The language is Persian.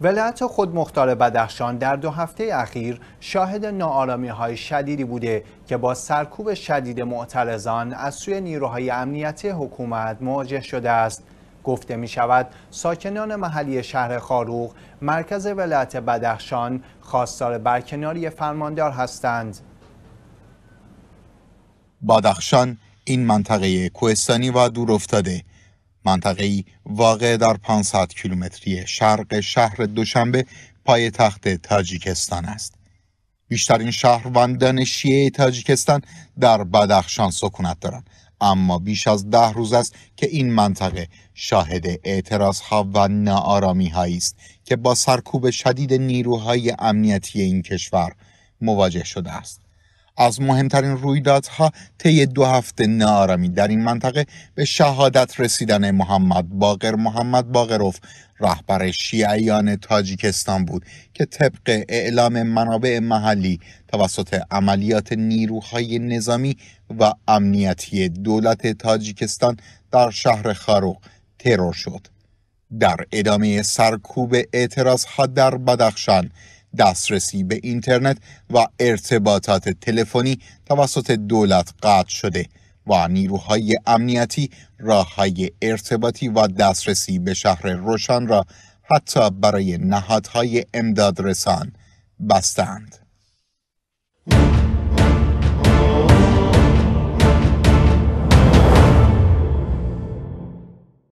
ولایت خودمختار بدخشان در دو هفته اخیر شاهد نارامی های شدیدی بوده که با سرکوب شدید معترضان از سوی نیروهای امنیتی حکومت مواجه شده است گفته می شود ساکنان محلی شهر خاروق مرکز ولایت بدخشان خواستار برکناری فرماندار هستند بدخشان این منطقه کوهستانی و دور افتاده منطقه‌ای واقع در 500 کیلومتری شرق شهر دوشنبه پای تخت تاجیکستان است. بیشترین شهروندان شیعه تاجیکستان در بدخشان سکونت دارند اما بیش از ده روز است که این منطقه شاهد اعتراض ها و نارامی هایی است که با سرکوب شدید نیروهای امنیتی این کشور مواجه شده است. از مهمترین رویدادها طی دو هفته نارمی در این منطقه به شهادت رسیدن محمد باقر محمد باقروف رهبر شیعیان تاجیکستان بود که طبق اعلام منابع محلی توسط عملیات نیروهای نظامی و امنیتی دولت تاجیکستان در شهر خاروق ترور شد در ادامه سرکوب اعتراض ها در بدخشان دسترسی به اینترنت و ارتباطات تلفنی توسط دولت قطع شده و نیروهای امنیتی راههای ارتباطی و دسترسی به شهر روشن را حتی برای نهادهای امدادرسان بستند.